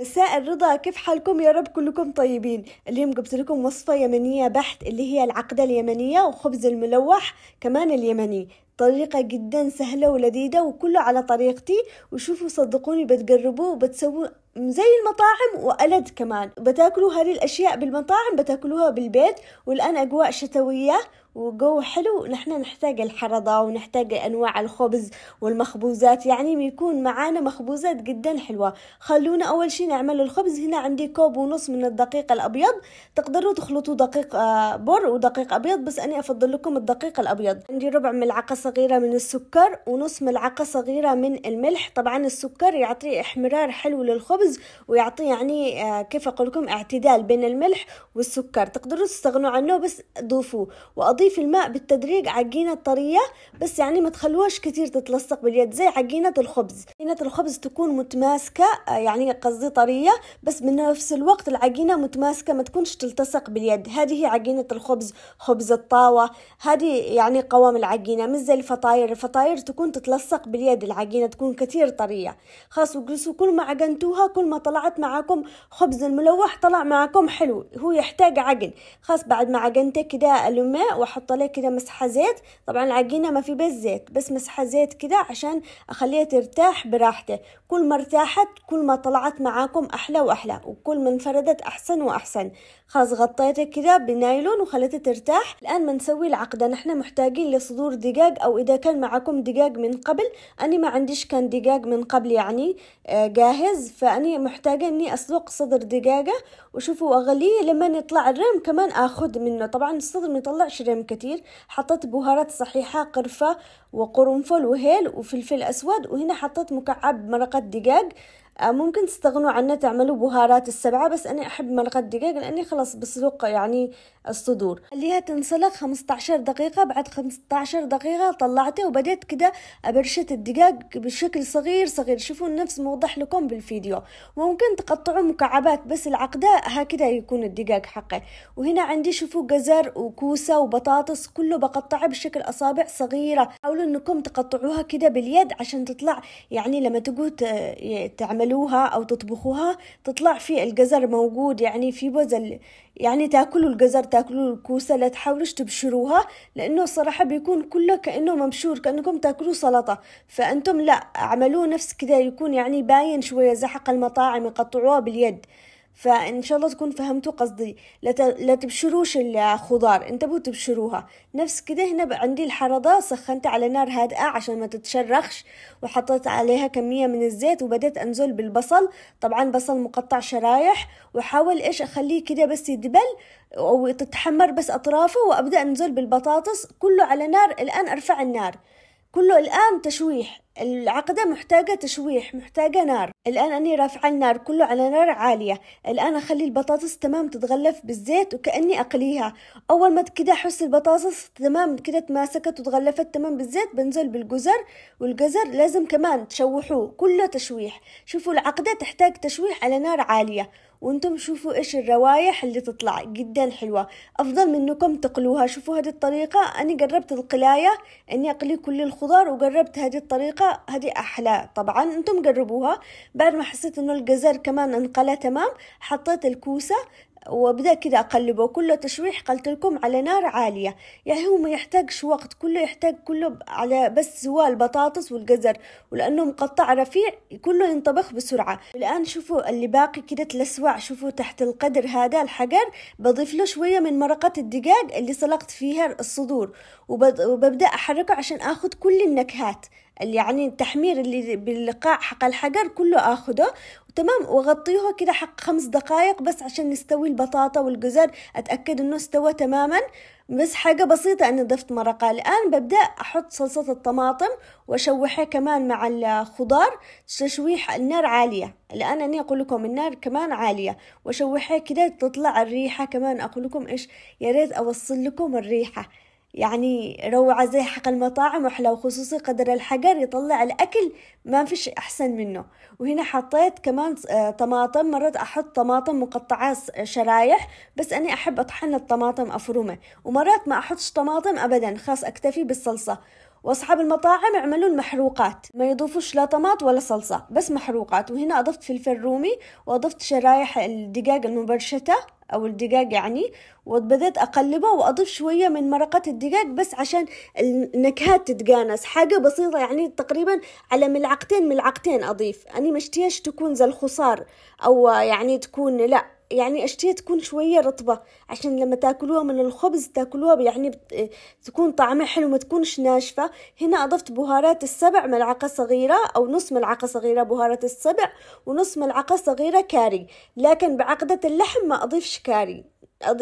مساء الرضا كيف حالكم يا رب كلكم طيبين اليوم جبت لكم وصفة يمنية بحت اللي هي العقدة اليمنية وخبز الملوح كمان اليمني طريقة جدا سهلة ولذيذة وكله على طريقتي وشوفوا صدقوني بتجربوه وبتسووا زي المطاعم وألد كمان بتاكلوا هذه الأشياء بالمطاعم بتاكلوها بالبيت والآن أجواء شتوية وجو حلو نحن نحتاج الحرضة ونحتاج أنواع الخبز والمخبوزات يعني بيكون معانا مخبوزات جدا حلوة خلونا أول شي نعمل الخبز هنا عندي كوب ونص من الدقيق الأبيض تقدروا تخلطوا دقيق آه، بر ودقيق أبيض بس أنا أفضل لكم الدقيق الأبيض عندي ربع ملعقة صغيرة من السكر ونص ملعقة صغيرة من الملح طبعا السكر يعطي احمرار حلو للخبز ويعطي يعني آه، كيف أقول لكم اعتدال بين الملح والسكر تقدروا تستغنوا عنه بس ضيفوه وأضيف أضيف الماء بالتدريج عجينة طرية بس يعني ما تخلوهاش كتير تتلصق باليد زي عجينة الخبز عجينة الخبز تكون متماسكة آه، يعني قصدي طرية بس من نفس الوقت العجينة متماسكة ما تكونش تلتصق باليد هذه هي عجينة الخبز خبز الطاوة هذه يعني قوام العجينة مش زي الفطاير الفطاير تكون تتلصق باليد العجينة تكون كتير طرية خاص وجلسوا كل ما عجنتوها كل ما طلعت معاكم خبز الملوح طلع معاكم حلو هو يحتاج عجن خاص بعد ما عجنته كده الماء احط عليه كده مسحه زيت طبعا العجينه ما في بس زيت بس مسحه زيت كده عشان اخليها ترتاح براحته كل ما ارتاحت كل ما طلعت معاكم احلى واحلى وكل ما انفردت احسن واحسن خلاص غطيتها كذا بنايلون وخليتها ترتاح الآن بنسوي العقدة نحن محتاجين لصدور دقاق أو إذا كان معكم دقاق من قبل أنا ما عنديش كان دقاق من قبل يعني آه، جاهز فأني محتاجة أني أسلق صدر دقاقه وشوفوا أغليه لما يطلع الريم كمان أخذ منه طبعا الصدر ما يطلعش ريم كتير حطيت بهارات صحيحة قرفة وقرنفل وهيل وفلفل أسود وهنا حطيت مكعب مرقة دقاق آه، ممكن تستغنوا عنه تعملوا بهارات السبعة بس أنا أحب ملقة الدقيق لأني خلاص بسلق يعني الصدور خليها تنسلق 15 دقيقة بعد 15 دقيقة طلعته وبدأت كده أبرشة الدقاق بشكل صغير صغير شوفوا نفس موضح لكم بالفيديو ممكن تقطعوا مكعبات بس العقدة هكذا يكون الدقاق حقه وهنا عندي شوفوا جزر وكوسة وبطاطس كله بقطعه بشكل أصابع صغيرة حاولوا أنكم تقطعوها كده باليد عشان تطلع يعني لما تقول تعمل تعملوها أو تطبخوها تطلع في القزر موجود يعني في بزل يعني تاكلوا القزر تاكلوا الكوسة لا تحاولوش تبشروها لأنه الصراحة بيكون كله كأنه مبشور كأنكم تاكلوا سلطة فأنتم لا اعملوه نفس كذا يكون يعني باين شوية زحق المطاعم يقطعوها باليد فان شاء الله تكون فهمتوا قصدي لا تبشروش الخضار انتبهوا تبشروها نفس كده هنا عندي الحرضة سخنت على نار هادئة عشان ما تتشرخش وحطيت عليها كمية من الزيت وبدأت انزل بالبصل طبعا بصل مقطع شرايح واحاول ايش اخليه كده بس يدبل او تتحمر بس اطرافه وابدأ انزل بالبطاطس كله على نار الان ارفع النار كله الآن تشويح العقدة محتاجة تشويح محتاجة نار الآن أني رافعة النار كله على نار عالية الآن أخلي البطاطس تمام تتغلف بالزيت وكأني أقليها أول ما كده أحس البطاطس تمام كده تماسكت وتغلفت تمام بالزيت بنزل بالجزر والجزر لازم كمان تشوحوه كله تشويح شوفوا العقدة تحتاج تشويح على نار عالية وانتم شوفوا ايش الروايح اللي تطلع جدا حلوة افضل من انكم تقلوها شوفوا هذه الطريقة انا جربت القلاية اني اقلي كل الخضار وقربت هذه الطريقة هذه احلى طبعا انتم جربوها بعد ما حسيت انه الجزر كمان انقلى تمام حطيت الكوسة وابدا كده اقلبه كله تشويح قلت لكم على نار عاليه يعني هو ما يحتاجش وقت كله يحتاج كله على بس سوى البطاطس والجزر ولانه مقطع رفيع كله ينطبخ بسرعه الان شوفوا اللي باقي كده تلسوع شوفوا تحت القدر هذا الحجر بضيف له شويه من مرقه الدجاج اللي سلقت فيها الصدور وببدا احركه عشان اخذ كل النكهات اللي يعني التحمير اللي باللقاع حق الحجر كله اخده تمام وغطيها كده حق خمس دقائق بس عشان نستوي البطاطا والجزر اتاكد انه استوى تماما بس حاجة بسيطة أني ضفت مرقة الآن ببدأ أحط صلصة الطماطم وأشوحها كمان مع الخضار تشويح النار عالية الآن أني أقول لكم النار كمان عالية وأشوحها كده تطلع الريحة كمان أقول لكم إيش يا ريت أوصل لكم الريحة يعني روعة زي حق المطاعم وحلا وخصوصي قدر الحجر يطلع الأكل ما فيش أحسن منه وهنا حطيت كمان آه، طماطم مرات أحط طماطم مقطعة شرايح بس أنا أحب أطحن الطماطم أفرومة ومرات ما أحطش طماطم أبدا خاص أكتفي بالصلصة واصحاب المطاعم يعملوا المحروقات ما يضيفوش لا طماط ولا صلصه بس محروقات وهنا اضفت فلفل رومي واضفت شرايح الدقاق المبرشته او الدقاق يعني وبدأت اقلبه واضيف شويه من مرقه الدقاق بس عشان النكهات تتجانس حاجه بسيطه يعني تقريبا على ملعقتين ملعقتين اضيف اني مشتيش تكون زي الخصار او يعني تكون لا يعني أشتيها تكون شوية رطبة عشان لما تاكلوها من الخبز تاكلوها يعني تكون طعمها حلو ما تكونش ناشفة هنا أضفت بهارات السبع ملعقة صغيرة أو نص ملعقة صغيرة بهارات السبع ونص ملعقة صغيرة كاري لكن بعقدة اللحم ما أضيفش كاري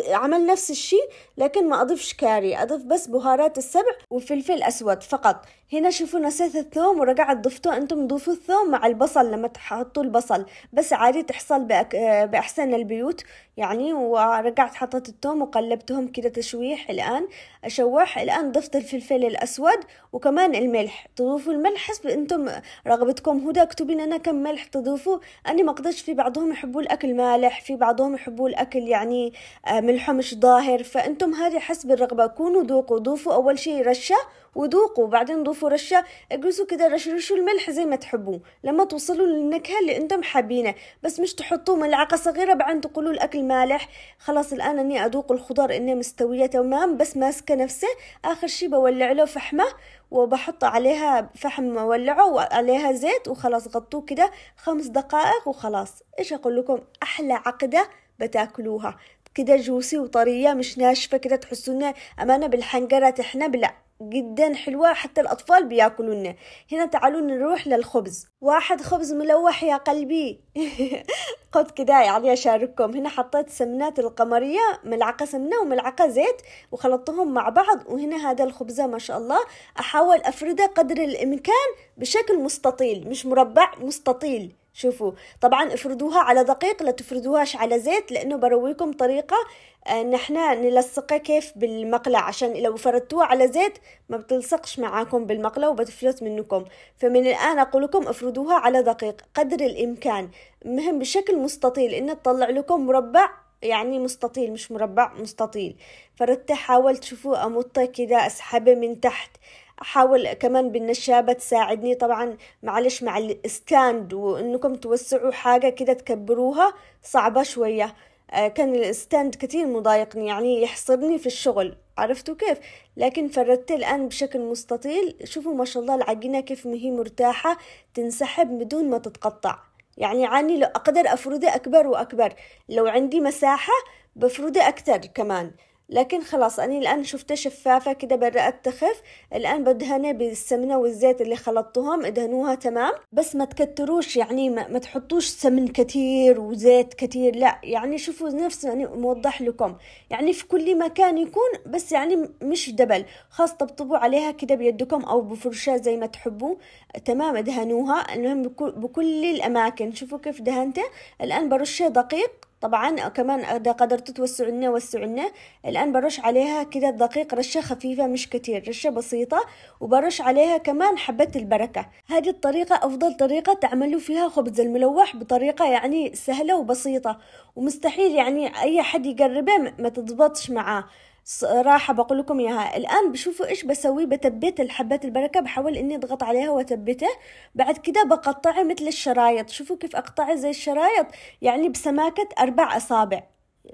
عمل نفس الشيء لكن ما أضفش كاري أضف بس بهارات السبع وفلفل أسود فقط هنا شوفوا نسيت الثوم ورجعت ضفته أنتم ضيفوا الثوم مع البصل لما تحطوا البصل بس عادي تحصل بأك... بأحسن البيوت يعني ورجعت حطيت الثوم وقلبتهم كده تشويح الآن أشوح الآن ضفت الفلفل الأسود وكمان الملح تضيفوا الملح حسب أنتم رغبتكم هدى اكتبين لنا كم ملح تضيفوا اني ما في بعضهم يحبوا الأكل مالح في بعضهم يحبوا الأكل يعني آه، مش ظاهر فانتم هذه حسب الرغبه كونوا ذوقوا ضوفوا اول شيء رشه وذوقوا بعدين ضوفوا رشه اجلسوا كده رشرشوا الملح زي ما تحبوا لما توصلوا للنكهه اللي انتم حابينه بس مش تحطوا ملعقه صغيره بعدين تقولوا الاكل مالح خلاص الان اني اذوق الخضار انها مستويه تمام بس ماسكه نفسه اخر شيء بولع له فحمه وبحط عليها فحم مولعه وعليها زيت وخلاص غطوه كده خمس دقائق وخلاص ايش اقول لكم احلى عقده بتاكلوها كده جوسي وطريه مش ناشفه كده تحسونها امانه بالحنجره بلا جدا حلوة حتى الأطفال بياكلونها هنا تعالوا نروح للخبز واحد خبز ملوح يا قلبي قد كده يعني أشارككم هنا حطيت سمنات القمرية ملعقة سمنة وملعقة زيت وخلطتهم مع بعض وهنا هذا الخبزة ما شاء الله أحاول أفرده قدر الإمكان بشكل مستطيل مش مربع مستطيل شوفوا طبعا افردوها على دقيق لا تفردوهاش على زيت لانه برويكم طريقه احنا آه، نلصقها كيف بالمقلة عشان لو فردتوها على زيت ما بتلصقش معاكم بالمقلة وبتفلت منكم فمن الآن أقول لكم افردوها على دقيق قدر الإمكان مهم بشكل مستطيل إن تطلع لكم مربع يعني مستطيل مش مربع مستطيل فردت حاولت شوفوا أمطه كده أسحبه من تحت حاول كمان بالنشابة تساعدني طبعا معلش مع الستاند وانكم توسعوا حاجة كده تكبروها صعبة شوية آه، كان الستاند كتير مضايقني يعني يحصرني في الشغل عرفتوا كيف لكن فردت الآن بشكل مستطيل شوفوا ما شاء الله العجينة كيف ما هي مرتاحة تنسحب بدون ما تتقطع يعني عاني لو أقدر أفرده أكبر وأكبر لو عندي مساحة بفرده أكتر كمان لكن خلاص أنا الآن شفتها شفافة كده بدأت تخف الآن بدهنها بالسمنة والزيت اللي خلطتهم ادهنوها تمام بس ما تكتروش يعني ما, ما تحطوش سمن كتير وزيت كتير لا يعني شوفوا نفس يعني موضح لكم يعني في كل مكان يكون بس يعني مش دبل خاص طبطبوا عليها كده بيدكم أو بفرشاة زي ما تحبوا تمام ادهنوها المهم بكل الأماكن شوفوا كيف دهنته الآن برشها دقيق طبعا كمان اذا قدرت توسعوا لنا وسعوا لنا الان برش عليها كده الدقيق رشه خفيفه مش كتير رشه بسيطه وبرش عليها كمان حبه البركه هذه الطريقه افضل طريقه تعملوا فيها خبز الملوح بطريقه يعني سهله وبسيطه ومستحيل يعني اي حد يقربه ما تضبطش معاه صراحة بقول لكم إياها الآن بشوفوا إيش بسوي بتبت الحبات البركة بحاول إني أضغط عليها وأتبته بعد كده بقطعه مثل الشرايط شوفوا كيف أقطعه زي الشرايط يعني بسماكة أربع أصابع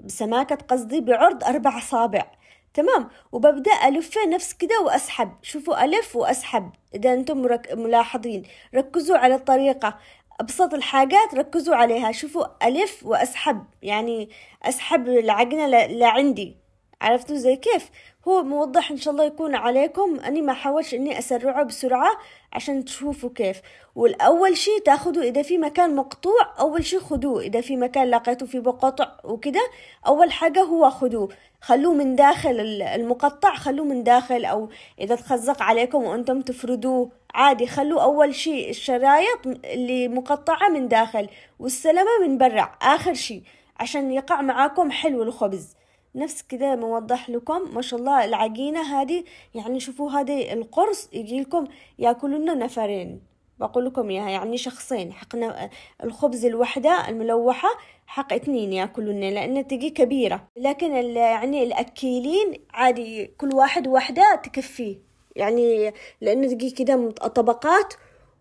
بسماكة قصدي بعرض أربع أصابع تمام وببدأ ألفه نفس كده وأسحب شوفوا ألف وأسحب إذا أنتم رك... ملاحظين ركزوا على الطريقة أبسط الحاجات ركزوا عليها شوفوا ألف وأسحب يعني أسحب العجنة لعندي عرفتوا زي كيف هو موضح ان شاء الله يكون عليكم اني ما حاولش اني اسرعه بسرعه عشان تشوفوا كيف والاول شيء تاخذوا اذا في مكان مقطوع اول شيء خذوه اذا في مكان لقيتوا فيه بقطع وكده اول حاجه هو خذوه خلوه من داخل المقطع خلوه من داخل او اذا تخزق عليكم وانتم تفردوه عادي خلوا اول شيء الشرايط اللي مقطعه من داخل والسلمه من برا اخر شيء عشان يقع معاكم حلو الخبز نفس كده موضح لكم ما شاء الله العجينة هذه يعني شوفوا هذه القرص يجي لكم ياكلونه نفرين بقول لكم اياها يعني شخصين حقنا الخبز الوحدة الملوحة حق اثنين ياكلونه لان تجي كبيرة لكن يعني الاكيلين عادي كل واحد وحدة تكفيه يعني لان تجي كده طبقات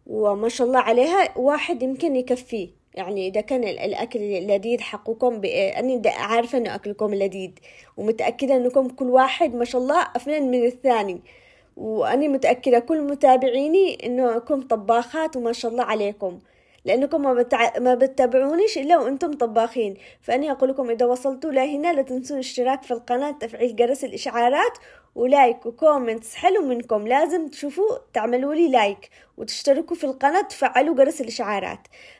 وما شاء الله عليها واحد يمكن يكفيه يعني إذا كان الأكل لذيذ حقكم أني عارفة أنه أكلكم لذيذ ومتأكدة أنكم كل واحد ما شاء الله أفنن من الثاني وأني متأكدة كل متابعيني أنكم طباخات وما شاء الله عليكم لأنكم ما, بتع... ما بتتابعونيش إلا وأنتم طباخين فأني أقول لكم إذا وصلتوا لهنا لا تنسوا الاشتراك في القناة تفعيل جرس الإشعارات ولايك وكومنتس حلو منكم لازم تشوفوا تعملوا لي لايك وتشتركوا في القناة تفعلوا جرس الإشعارات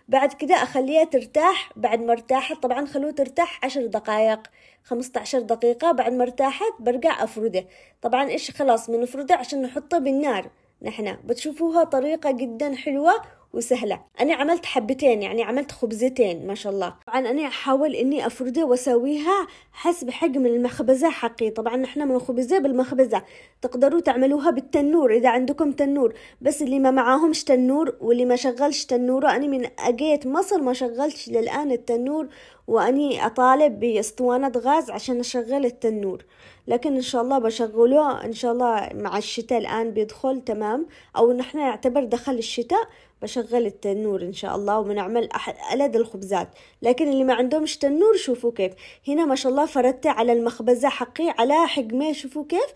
بعد كده أخليها ترتاح بعد ما ارتاحت طبعا خلوه ترتاح عشر دقايق خمسة عشر دقيقة بعد ما ارتاحت برجع أفرده طبعا إيش خلاص بنفرده عشان نحطه بالنار نحنا بتشوفوها طريقة جدا حلوة وسهلة أنا عملت حبتين يعني عملت خبزتين ما شاء الله طبعا أنا أحاول أني أفردها وأسويها حسب حجم المخبزة حقي طبعا نحن من خبزة بالمخبزة تقدروا تعملوها بالتنور إذا عندكم تنور بس اللي ما معاهمش تنور واللي ما شغلش تنوره أنا من أجيت مصر ما شغلتش للآن التنور وأني أطالب بأسطوانة غاز عشان أشغل التنور لكن إن شاء الله بشغله إن شاء الله مع الشتاء الآن بيدخل تمام أو نحن يعتبر دخل الشتاء بشغل التنور إن شاء الله وبنعمل ألد الخبزات لكن اللي ما عندهمش تنور شوفوا كيف هنا ما شاء الله فردت على المخبزة حقي على حجمه شوفوا كيف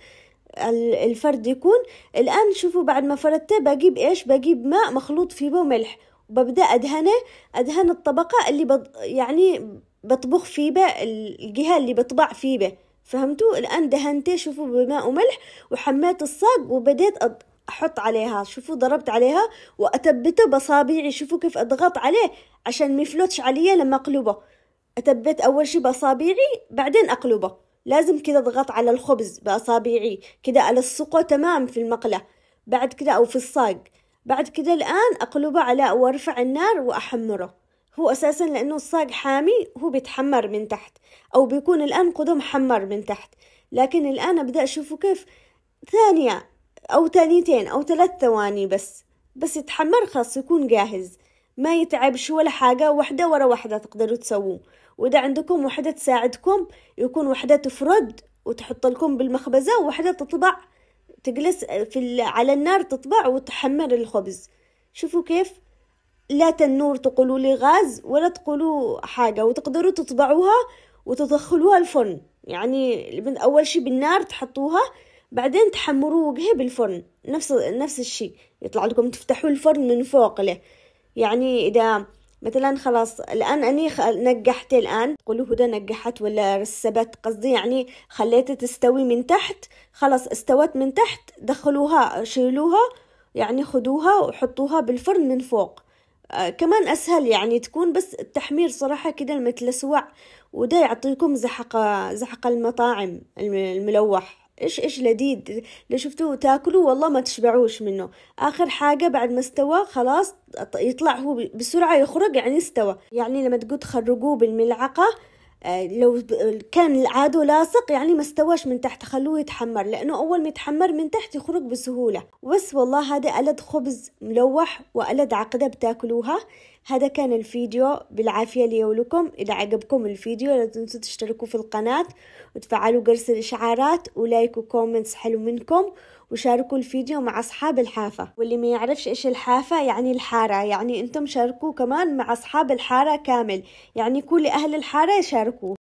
الفرد يكون الآن شوفوا بعد ما فردته بجيب إيش بجيب ماء مخلوط فيه وملح وببدأ أدهنه أدهن الطبقة اللي بض... يعني بطبخ فيه بقى الجهة اللي بطبع فيه بقى فهمتوا الآن دهنته شوفوا بماء وملح وحميت الصاج وبديت أحط عليها شوفوا ضربت عليها وأثبته بأصابعي شوفوا كيف أضغط عليه عشان ما يفلتش علي لما أقلبه أثبت أول شي بأصابعي بعدين أقلبه لازم كذا أضغط على الخبز بأصابعي كذا ألصقه تمام في المقلة بعد كذا أو في الصاج بعد كذا الآن أقلبه على وأرفع النار وأحمره هو أساسا لأنه الصاج حامي هو بيتحمر من تحت أو بيكون الآن قدم حمر من تحت لكن الآن أبدأ أشوفه كيف ثانية أو ثانيتين أو ثلاث ثواني بس بس يتحمر خلاص يكون جاهز ما يتعبش ولا حاجة واحدة ورا واحدة تقدروا تسووه وإذا عندكم وحدة تساعدكم يكون وحدة تفرد وتحط لكم بالمخبزة وحدة تطبع تجلس في على النار تطبع وتحمر الخبز شوفوا كيف لا تنور تقولوا لي غاز ولا تقولوا حاجة وتقدروا تطبعوها وتدخلوها الفرن يعني أول شي بالنار تحطوها بعدين تحمروه به بالفرن نفس نفس الشي يطلع لكم تفتحوا الفرن من فوق له يعني إذا مثلا خلاص الآن أني نقحت الآن قولوا هدى نقحت ولا رسبت قصدي يعني خليتها تستوي من تحت خلاص استوت من تحت دخلوها شيلوها يعني خدوها وحطوها بالفرن من فوق آه كمان أسهل يعني تكون بس التحمير صراحة كده متلسوع وده يعطيكم زحق زحق المطاعم الملوح إيش إيش لذيذ اللي شفتوه تاكلوا والله ما تشبعوش منه آخر حاجة بعد ما استوى خلاص يطلع هو بسرعة يخرج يعني استوى يعني لما تقول تخرجوه بالملعقة لو كان عادو لاصق يعني ما استواش من تحت خلوه يتحمر لأنه أول ما يتحمر من تحت يخرج بسهولة بس والله هذا ألد خبز ملوح وألد عقدة بتاكلوها هذا كان الفيديو بالعافية لي ولكم إذا عجبكم الفيديو لا تنسوا تشتركوا في القناة وتفعلوا جرس الإشعارات ولايك وكومنتس حلو منكم وشاركوا الفيديو مع أصحاب الحافة واللي ما يعرفش إيش الحافة يعني الحارة يعني أنتم شاركوه كمان مع أصحاب الحارة كامل يعني كل أهل الحارة يشاركوه